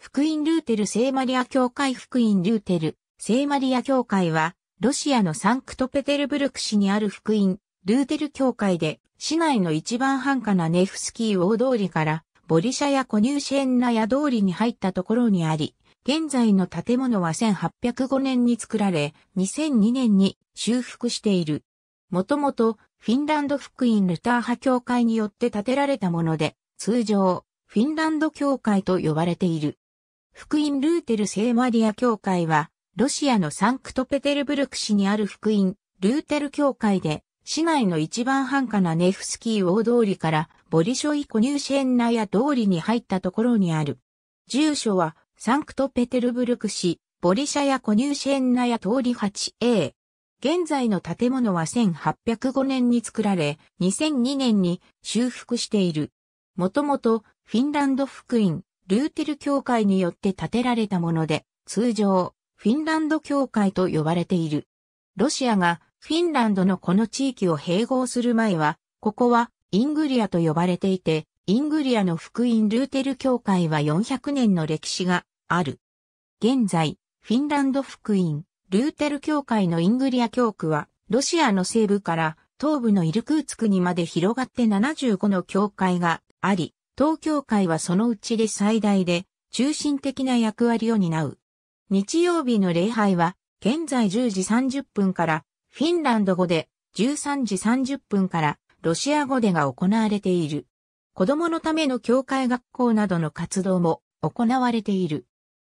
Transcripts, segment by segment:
福音ルーテル聖マリア教会福音ルーテル聖マリア教会は、ロシアのサンクトペテルブルク市にある福音、ルーテル教会で、市内の一番繁華なネフスキー大通りから、ボリシャやコニューシェンナヤ通りに入ったところにあり、現在の建物は1805年に作られ、2002年に修復している。もともと、フィンランド福音ルター派教会によって建てられたもので、通常、フィンランド教会と呼ばれている。福音ルーテル聖マリア教会は、ロシアのサンクトペテルブルク市にある福音ルーテル教会で、市内の一番繁華なネフスキー大通りからボリショイコニューシェンナヤ通りに入ったところにある。住所はサンクトペテルブルク市ボリシャヤコニューシェンナヤ通り 8A。現在の建物は1805年に作られ、2002年に修復している。もともとフィンランド福音ルーテル教会によって建てられたもので、通常、フィンランド教会と呼ばれている。ロシアがフィンランドのこの地域を併合する前は、ここはイングリアと呼ばれていて、イングリアの福音ルーテル教会は400年の歴史がある。現在、フィンランド福音、ルーテル教会のイングリア教区は、ロシアの西部から東部のイルクーツクにまで広がって75の教会があり、東京会はそのうちで最大で中心的な役割を担う。日曜日の礼拝は現在10時30分からフィンランド語で13時30分からロシア語でが行われている。子供のための教会学校などの活動も行われている。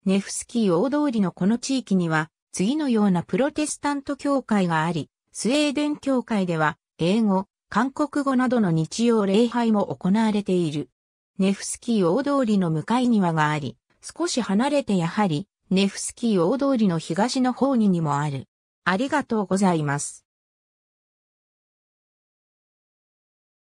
ネフスキー大通りのこの地域には次のようなプロテスタント教会があり、スウェーデン教会では英語、韓国語などの日曜礼拝も行われている。ネフスキー大通りの向かい庭があり、少し離れてやはり、ネフスキー大通りの東の方ににもある。ありがとうございます。